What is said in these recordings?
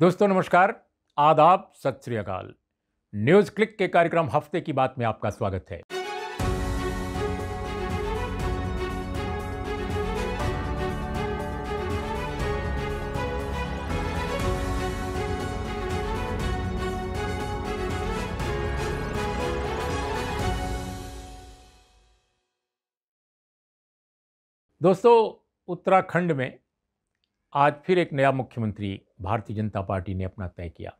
दोस्तों नमस्कार आदाब सत श्री अकाल न्यूज क्लिक के कार्यक्रम हफ्ते की बात में आपका स्वागत है दोस्तों उत्तराखंड में आज फिर एक नया मुख्यमंत्री भारतीय जनता पार्टी ने अपना तय किया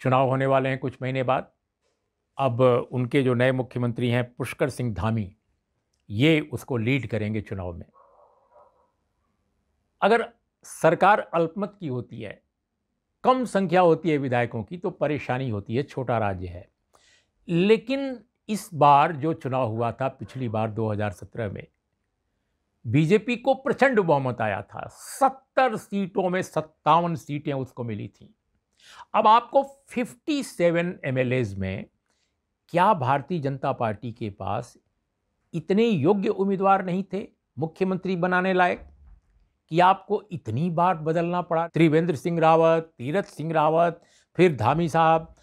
चुनाव होने वाले हैं कुछ महीने बाद अब उनके जो नए मुख्यमंत्री हैं पुष्कर सिंह धामी ये उसको लीड करेंगे चुनाव में अगर सरकार अल्पमत की होती है कम संख्या होती है विधायकों की तो परेशानी होती है छोटा राज्य है लेकिन इस बार जो चुनाव हुआ था पिछली बार 2017 में बीजेपी को प्रचंड बहुमत आया था सत्तर सीटों में सत्तावन सीटें उसको मिली थी अब आपको 57 सेवन में क्या भारतीय जनता पार्टी के पास इतने योग्य उम्मीदवार नहीं थे मुख्यमंत्री बनाने लायक कि आपको इतनी बार बदलना पड़ा त्रिवेंद्र सिंह रावत तीरथ सिंह रावत फिर धामी साहब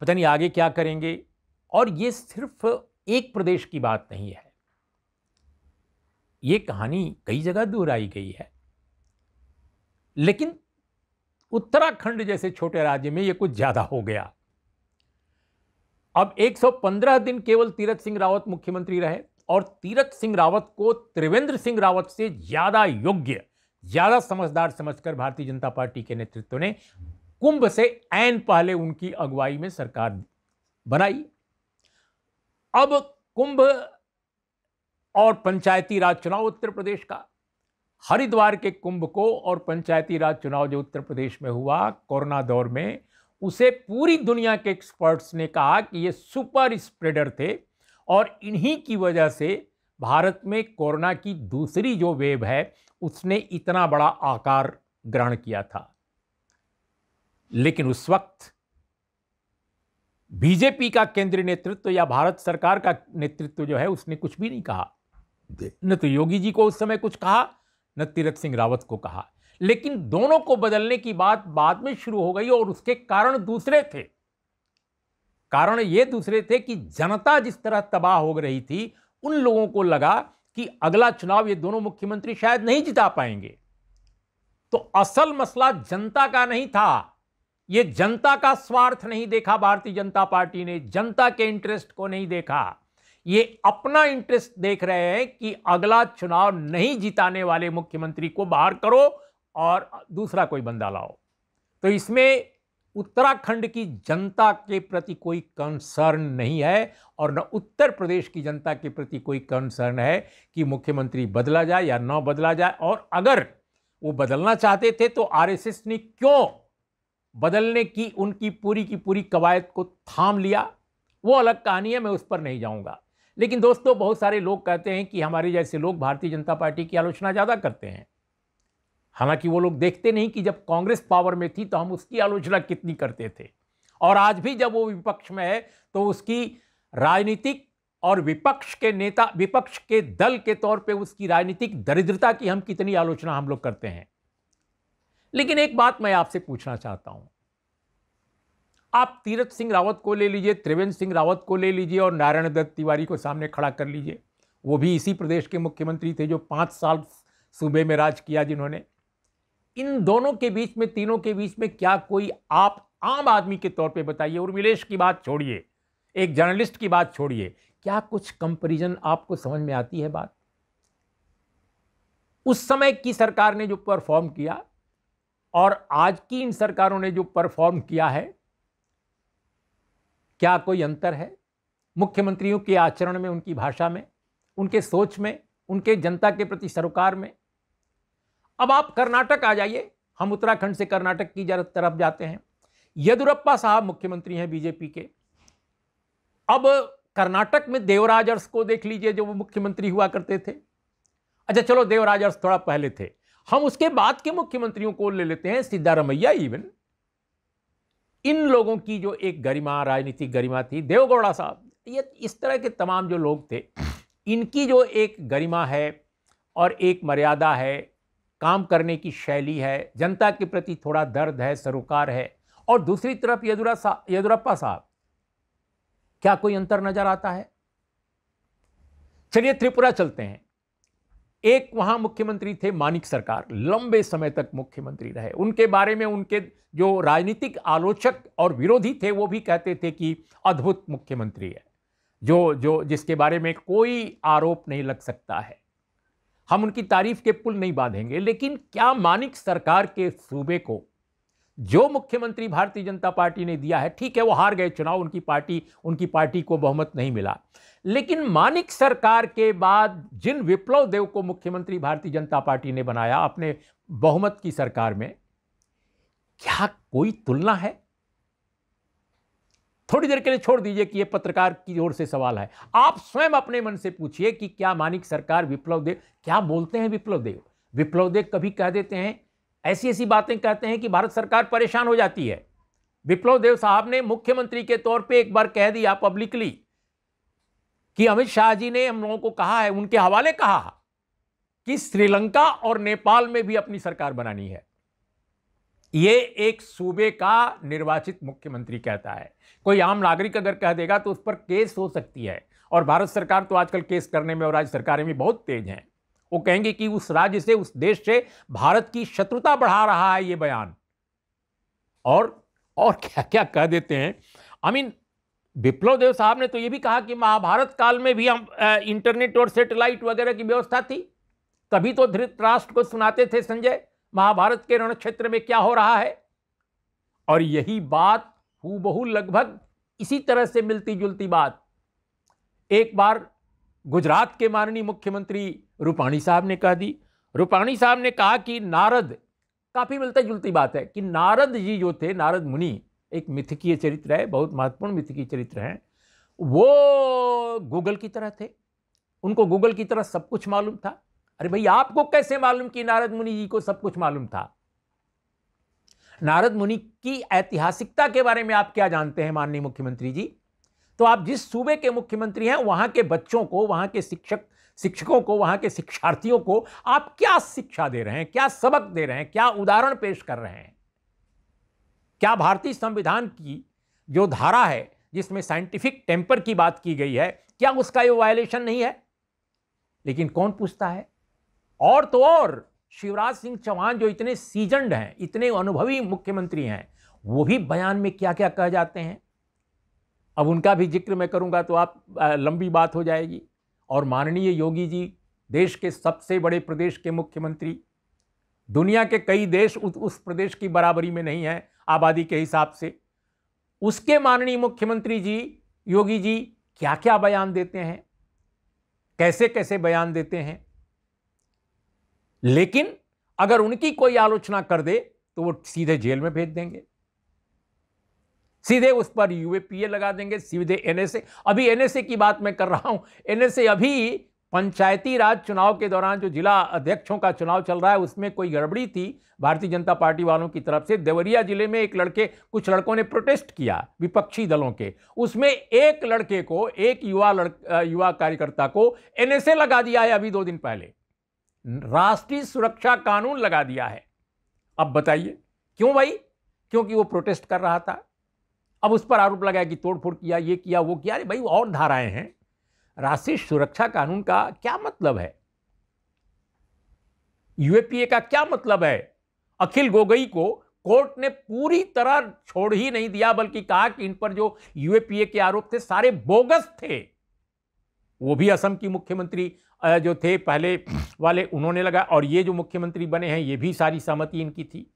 पता नहीं आगे क्या करेंगे और ये सिर्फ एक प्रदेश की बात नहीं है ये कहानी कई जगह दोहराई गई है लेकिन उत्तराखंड जैसे छोटे राज्य में ये कुछ ज़्यादा हो गया अब 115 दिन केवल तीरथ सिंह रावत मुख्यमंत्री रहे और तीरथ सिंह रावत को त्रिवेंद्र सिंह रावत से ज़्यादा योग्य ज़्यादा समझदार समझकर भारतीय जनता पार्टी के नेतृत्व ने कुंभ से ऐन पहले उनकी अगुवाई में सरकार बनाई अब कुंभ और पंचायती राज चुनाव उत्तर प्रदेश का हरिद्वार के कुंभ को और पंचायती राज चुनाव जो उत्तर प्रदेश में हुआ कोरोना दौर में उसे पूरी दुनिया के एक्सपर्ट्स ने कहा कि ये सुपर स्प्रेडर थे और इन्हीं की वजह से भारत में कोरोना की दूसरी जो वेव है उसने इतना बड़ा आकार ग्रहण किया था लेकिन उस वक्त बीजेपी का केंद्रीय नेतृत्व या भारत सरकार का नेतृत्व जो है उसने कुछ भी नहीं कहा न तो योगी जी को उस समय कुछ कहा न तीरथ सिंह रावत को कहा लेकिन दोनों को बदलने की बात बाद में शुरू हो गई और उसके कारण दूसरे थे कारण ये दूसरे थे कि जनता जिस तरह तबाह हो रही थी उन लोगों को लगा कि अगला चुनाव ये दोनों मुख्यमंत्री शायद नहीं जिता पाएंगे तो असल मसला जनता का नहीं था ये जनता का स्वार्थ नहीं देखा भारतीय जनता पार्टी ने जनता के इंटरेस्ट को नहीं देखा ये अपना इंटरेस्ट देख रहे हैं कि अगला चुनाव नहीं जिताने वाले मुख्यमंत्री को बाहर करो और दूसरा कोई बंदा लाओ तो इसमें उत्तराखंड की जनता के प्रति कोई कंसर्न नहीं है और न उत्तर प्रदेश की जनता के प्रति कोई कंसर्न है कि मुख्यमंत्री बदला जाए या न बदला जाए और अगर वो बदलना चाहते थे तो आरएसएस ने क्यों बदलने की उनकी पूरी की पूरी कवायद को थाम लिया वो अलग कहानी है मैं उस पर नहीं जाऊंगा लेकिन दोस्तों बहुत सारे लोग कहते हैं कि हमारे जैसे लोग भारतीय जनता पार्टी की आलोचना ज़्यादा करते हैं हालांकि वो लोग देखते नहीं कि जब कांग्रेस पावर में थी तो हम उसकी आलोचना कितनी करते थे और आज भी जब वो विपक्ष में है तो उसकी राजनीतिक और विपक्ष के नेता विपक्ष के दल के तौर पे उसकी राजनीतिक दरिद्रता की हम कितनी आलोचना हम लोग करते हैं लेकिन एक बात मैं आपसे पूछना चाहता हूं आप तीरथ सिंह रावत को ले लीजिए त्रिवेंद्र सिंह रावत को ले लीजिए और नारायण दत्त तिवारी को सामने खड़ा कर लीजिए वो भी इसी प्रदेश के मुख्यमंत्री थे जो पाँच साल सूबे में राज किया जिन्होंने इन दोनों के बीच में तीनों के बीच में क्या कोई आप आम आदमी के तौर पे बताइए उर्मिलेश की बात छोड़िए एक जर्नलिस्ट की बात छोड़िए क्या कुछ कंपेरिजन आपको समझ में आती है बात उस समय की सरकार ने जो परफॉर्म किया और आज की इन सरकारों ने जो परफॉर्म किया है क्या कोई अंतर है मुख्यमंत्रियों के आचरण में उनकी भाषा में उनके सोच में उनके जनता के प्रति सरोकार में अब आप कर्नाटक आ जाइए हम उत्तराखंड से कर्नाटक की तरफ जाते हैं येदुरप्पा साहब मुख्यमंत्री हैं बीजेपी के अब कर्नाटक में देवराजर्स को देख लीजिए जो वो मुख्यमंत्री हुआ करते थे अच्छा चलो देवराजर्स थोड़ा पहले थे हम उसके बाद के मुख्यमंत्रियों को ले लेते हैं सिद्धारमैया इवन इन लोगों की जो एक गरिमा राजनीतिक गरिमा थी देवगौड़ा साहब ये इस तरह के तमाम जो लोग थे इनकी जो एक गरिमा है और एक मर्यादा है काम करने की शैली है जनता के प्रति थोड़ा दर्द है सरोकार है और दूसरी तरफ यदुरा सा यदुरप्पा साहब क्या कोई अंतर नज़र आता है चलिए त्रिपुरा चलते हैं एक वहां मुख्यमंत्री थे मानिक सरकार लंबे समय तक मुख्यमंत्री रहे उनके बारे में उनके जो राजनीतिक आलोचक और विरोधी थे वो भी कहते थे कि अद्भुत मुख्यमंत्री है जो जो जिसके बारे में कोई आरोप नहीं लग सकता है हम उनकी तारीफ के पुल नहीं बांधेंगे लेकिन क्या मानिक सरकार के सूबे को जो मुख्यमंत्री भारतीय जनता पार्टी ने दिया है ठीक है वो हार गए चुनाव उनकी पार्टी उनकी पार्टी को बहुमत नहीं मिला लेकिन मानिक सरकार के बाद जिन विप्लव देव को मुख्यमंत्री भारतीय जनता पार्टी ने बनाया अपने बहुमत की सरकार में क्या कोई तुलना है थोड़ी देर के लिए छोड़ दीजिए कि यह पत्रकार की ओर से सवाल है आप स्वयं अपने मन से पूछिए कि क्या मानिक सरकार विप्लव देव क्या बोलते हैं विप्लव देव विप्लव देव कभी कह देते हैं ऐसी ऐसी बातें कहते हैं कि भारत सरकार परेशान हो जाती है विप्लव देव साहब ने मुख्यमंत्री के तौर पे एक बार कह दिया पब्लिकली कि अमित शाह जी ने हम लोगों को कहा है उनके हवाले कहा कि श्रीलंका और नेपाल में भी अपनी सरकार बनानी है ये एक सूबे का निर्वाचित मुख्यमंत्री कहता है कोई आम नागरिक अगर कह देगा तो उस पर केस हो सकती है और भारत सरकार तो आजकल केस करने में और राज्य सरकारें भी बहुत तेज हैं वो कहेंगे कि उस राज्य से उस देश से भारत की शत्रुता बढ़ा रहा है ये बयान और और क्या क्या कह देते हैं आई मीन विप्लव देव साहब ने तो ये भी कहा कि महाभारत काल में भी हम इंटरनेट और सेटेलाइट वगैरह की व्यवस्था थी तभी तो धृतराष्ट्र को सुनाते थे संजय महाभारत के रण क्षेत्र में क्या हो रहा है और यही बात हु लगभग इसी तरह से मिलती जुलती बात एक बार गुजरात के माननीय मुख्यमंत्री रूपाणी साहब ने कह दी रूपाणी साहब ने कहा कि नारद काफ़ी मिलते जुलती बात है कि नारद जी जो थे नारद मुनि एक मिथकीय चरित्र है बहुत महत्वपूर्ण मिथकीय चरित्र हैं वो गूगल की तरह थे उनको गूगल की तरह सब कुछ मालूम था अरे भाई आपको कैसे मालूम कि नारद मुनि जी को सब कुछ मालूम था नारद मुनि की ऐतिहासिकता के बारे में आप क्या जानते हैं माननीय मुख्यमंत्री जी तो आप जिस सूबे के मुख्यमंत्री हैं वहाँ के बच्चों को वहाँ के शिक्षक शिक्षकों को वहाँ के शिक्षार्थियों को आप क्या शिक्षा दे रहे हैं क्या सबक दे रहे हैं क्या उदाहरण पेश कर रहे हैं क्या भारतीय संविधान की जो धारा है जिसमें साइंटिफिक टेम्पर की बात की गई है क्या उसका ये वायलेशन नहीं है लेकिन कौन पूछता है और तो और शिवराज सिंह चौहान जो इतने सीजनड हैं इतने अनुभवी मुख्यमंत्री हैं वो भी बयान में क्या क्या कह जाते हैं अब उनका भी जिक्र मैं करूंगा तो आप लंबी बात हो जाएगी और माननीय योगी जी देश के सबसे बड़े प्रदेश के मुख्यमंत्री दुनिया के कई देश उस, उस प्रदेश की बराबरी में नहीं हैं आबादी के हिसाब से उसके माननीय मुख्यमंत्री जी योगी जी क्या क्या बयान देते हैं कैसे कैसे बयान देते हैं लेकिन अगर उनकी कोई आलोचना कर दे तो वो सीधे जेल में भेज देंगे सीधे उस पर यूएपीए लगा देंगे सीधे एनएसए अभी एनएसए की बात मैं कर रहा हूं एनएसए अभी पंचायती राज चुनाव के दौरान जो जिला अध्यक्षों का चुनाव चल रहा है उसमें कोई गड़बड़ी थी भारतीय जनता पार्टी वालों की तरफ से देवरिया जिले में एक लड़के कुछ लड़कों ने प्रोटेस्ट किया विपक्षी दलों के उसमें एक लड़के को एक युवा लड़ युवा कार्यकर्ता को एनएसए लगा दिया है अभी दो दिन पहले राष्ट्रीय सुरक्षा कानून लगा दिया है अब बताइए क्यों भाई क्योंकि वो प्रोटेस्ट कर रहा था अब उस पर आरोप लगाया कि तोड़फोड़ किया ये किया वो किया अरे भाई और धाराएं हैं राष्ट्रीय सुरक्षा कानून का क्या मतलब है यूएपीए का क्या मतलब है अखिल गोगई को कोर्ट ने पूरी तरह छोड़ ही नहीं दिया बल्कि कहा कि इन पर जो यूएपीए के आरोप थे सारे बोगस थे वो भी असम की मुख्यमंत्री जो थे पहले वाले उन्होंने लगा और ये जो मुख्यमंत्री बने हैं ये भी सारी सहमति इनकी थी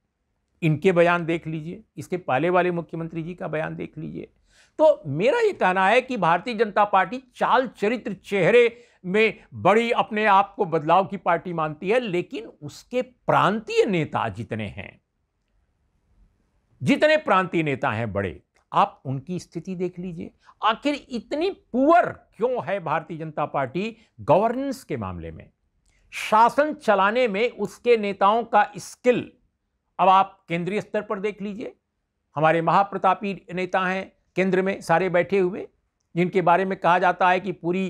इनके बयान देख लीजिए इसके पहले वाले मुख्यमंत्री जी का बयान देख लीजिए तो मेरा ये कहना है कि भारतीय जनता पार्टी चाल चरित्र चेहरे में बड़ी अपने आप को बदलाव की पार्टी मानती है लेकिन उसके प्रांतीय नेता जितने हैं जितने प्रांतीय नेता हैं बड़े आप उनकी स्थिति देख लीजिए आखिर इतनी पुअर क्यों है भारतीय जनता पार्टी गवर्नेंस के मामले में शासन चलाने में उसके नेताओं का स्किल अब आप केंद्रीय स्तर पर देख लीजिए हमारे महाप्रतापी नेता हैं केंद्र में सारे बैठे हुए जिनके बारे में कहा जाता है कि पूरी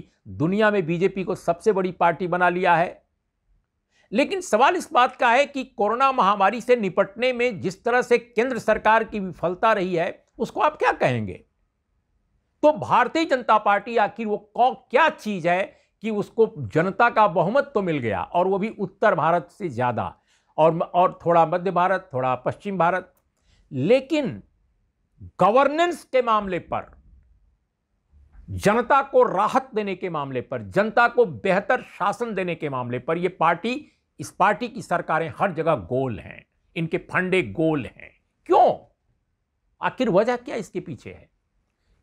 दुनिया में बीजेपी को सबसे बड़ी पार्टी बना लिया है लेकिन सवाल इस बात का है कि कोरोना महामारी से निपटने में जिस तरह से केंद्र सरकार की विफलता रही है उसको आप क्या कहेंगे तो भारतीय जनता पार्टी आखिर वो कौ क्या चीज है कि उसको जनता का बहुमत तो मिल गया और वो भी उत्तर भारत से ज्यादा और और थोड़ा मध्य भारत थोड़ा पश्चिम भारत लेकिन गवर्नेंस के मामले पर जनता को राहत देने के मामले पर जनता को बेहतर शासन देने के मामले पर यह पार्टी इस पार्टी की सरकारें हर जगह गोल हैं इनके फंडे गोल हैं क्यों आखिर वजह क्या इसके पीछे है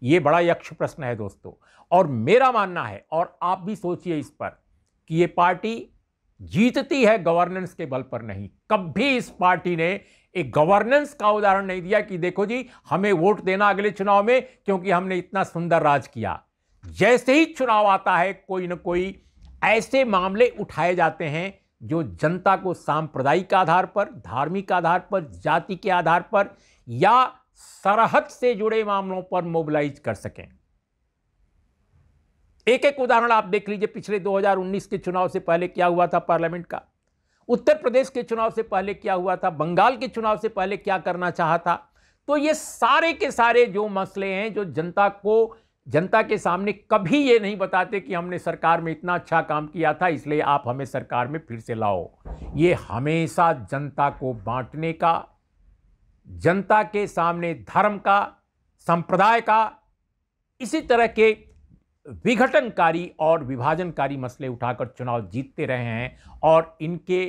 यह बड़ा यक्ष प्रश्न है दोस्तों और मेरा मानना है और आप भी सोचिए इस पर कि यह पार्टी जीतती है गवर्नेंस के बल पर नहीं कभी इस पार्टी ने एक गवर्नेंस का उदाहरण नहीं दिया कि देखो जी हमें वोट देना अगले चुनाव में क्योंकि हमने इतना सुंदर राज किया जैसे ही चुनाव आता है कोई ना कोई ऐसे मामले उठाए जाते हैं जो जनता को सांप्रदायिक आधार पर धार्मिक आधार पर जाति के आधार पर या सरहद से जुड़े मामलों पर मोबिलाइज कर सकें एक एक उदाहरण आप देख लीजिए पिछले 2019 के चुनाव से पहले क्या हुआ था पार्लियामेंट का उत्तर प्रदेश के चुनाव से पहले क्या हुआ था बंगाल के चुनाव से पहले क्या करना चाहा था तो ये सारे के सारे जो मसले हैं जो जनता को जनता के सामने कभी ये नहीं बताते कि हमने सरकार में इतना अच्छा काम किया था इसलिए आप हमें सरकार में फिर से लाओ ये हमेशा जनता को बांटने का जनता के सामने धर्म का संप्रदाय का इसी तरह के विघटनकारी और विभाजनकारी मसले उठाकर चुनाव जीतते रहे हैं और इनके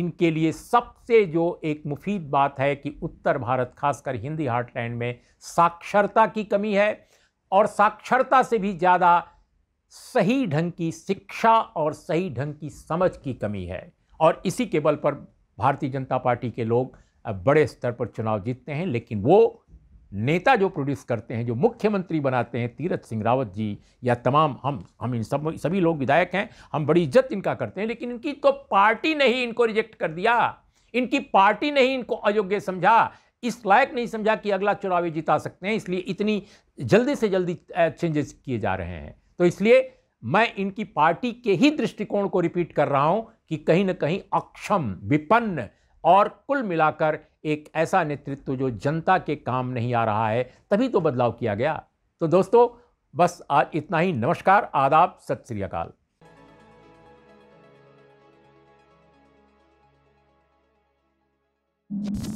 इनके लिए सबसे जो एक मुफीद बात है कि उत्तर भारत खासकर हिंदी हार्टलैंड में साक्षरता की कमी है और साक्षरता से भी ज़्यादा सही ढंग की शिक्षा और सही ढंग की समझ की कमी है और इसी के बल पर भारतीय जनता पार्टी के लोग बड़े स्तर पर चुनाव जीतते हैं लेकिन वो नेता जो प्रोड्यूस करते हैं जो मुख्यमंत्री बनाते हैं तीरथ सिंह रावत जी या तमाम हम हम इन सब सभी लोग विधायक हैं हम बड़ी इज्जत इनका करते हैं लेकिन इनकी तो पार्टी ने ही इनको रिजेक्ट कर दिया इनकी पार्टी ने ही इनको अयोग्य समझा इस लायक नहीं समझा कि अगला चुनाव जिता सकते हैं इसलिए इतनी जल्दी से जल्दी चेंजेस किए जा रहे हैं तो इसलिए मैं इनकी पार्टी के ही दृष्टिकोण को रिपीट कर रहा हूं कि कहीं ना कहीं अक्षम विपन्न और कुल मिलाकर एक ऐसा नेतृत्व जो जनता के काम नहीं आ रहा है तभी तो बदलाव किया गया तो दोस्तों बस आज इतना ही नमस्कार आदाब सत श्री अकाल you